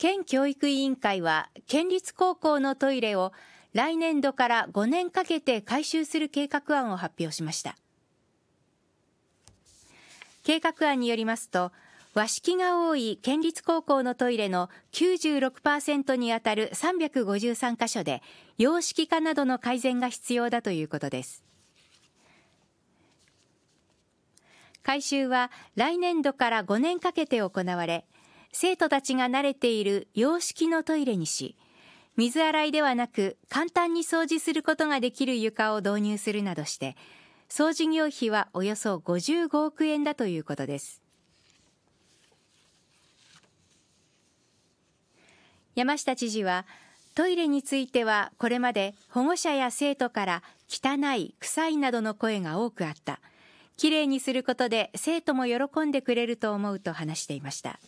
県教育委員会は県立高校のトイレを来年度から5年かけて改修する計画案を発表しました計画案によりますと和式が多い県立高校のトイレの96%にあたる353箇所で洋式化などの改善が必要だということです改修は来年度から5年かけて行われ生徒たちが慣れている洋式のトイレにし水洗いではなく簡単に掃除することができる床を導入するなどして掃除業費はおよそ55億円だということです山下知事はトイレについてはこれまで保護者や生徒から汚い臭いなどの声が多くあったきれいにすることで生徒も喜んでくれると思うと話していました。